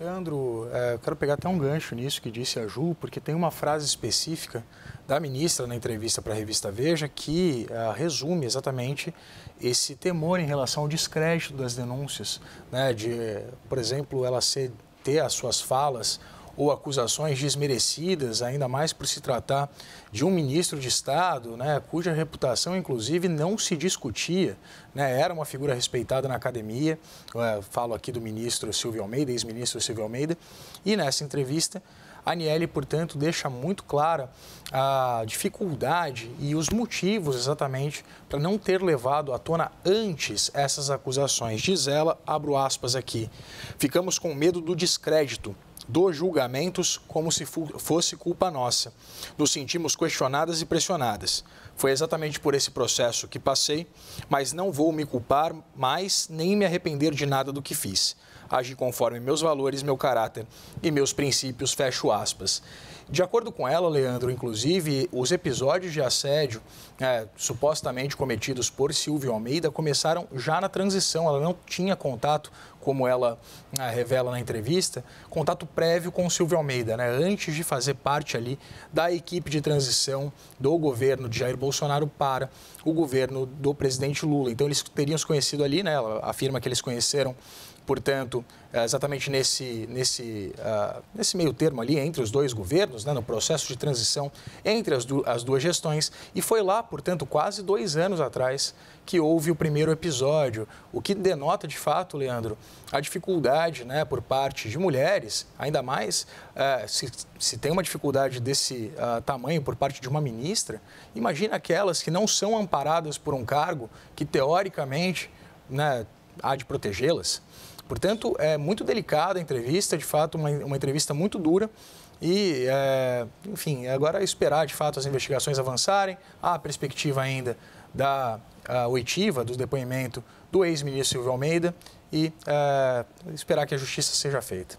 Leandro, é, quero pegar até um gancho nisso que disse a Ju, porque tem uma frase específica da ministra na entrevista para a revista Veja que é, resume exatamente esse temor em relação ao descrédito das denúncias, né, de, por exemplo, ela ser, ter as suas falas ou acusações desmerecidas, ainda mais por se tratar de um ministro de Estado, né, cuja reputação, inclusive, não se discutia. Né, era uma figura respeitada na academia. Eu eh, falo aqui do ministro Silvio Almeida, ex-ministro Silvio Almeida. E nessa entrevista, a Aniele, portanto, deixa muito clara a dificuldade e os motivos exatamente para não ter levado à tona antes essas acusações. Diz ela, abro aspas aqui, ficamos com medo do descrédito dos julgamentos como se fosse culpa nossa. Nos sentimos questionadas e pressionadas. Foi exatamente por esse processo que passei, mas não vou me culpar mais nem me arrepender de nada do que fiz. Agi conforme meus valores, meu caráter e meus princípios, fecho aspas. De acordo com ela, Leandro, inclusive, os episódios de assédio é, supostamente cometidos por Silvio Almeida começaram já na transição. Ela não tinha contato como ela ah, revela na entrevista, contato prévio com o Silvio Almeida, né, antes de fazer parte ali da equipe de transição do governo de Jair Bolsonaro para o governo do presidente Lula. Então eles teriam se conhecido ali, né, ela afirma que eles conheceram portanto, é, exatamente nesse, nesse, uh, nesse meio termo ali, entre os dois governos, né, no processo de transição entre as, du as duas gestões. E foi lá, portanto, quase dois anos atrás, que houve o primeiro episódio, o que denota de fato, Leandro, a dificuldade né, por parte de mulheres, ainda mais uh, se, se tem uma dificuldade desse uh, tamanho por parte de uma ministra, imagina aquelas que não são amparadas por um cargo que, teoricamente, né, há de protegê-las. Portanto, é muito delicada a entrevista, de fato, uma, uma entrevista muito dura. E, é, enfim, agora é esperar de fato as investigações avançarem. Há a perspectiva ainda da oitiva, do depoimento do ex-ministro Silvio Almeida e é, esperar que a justiça seja feita.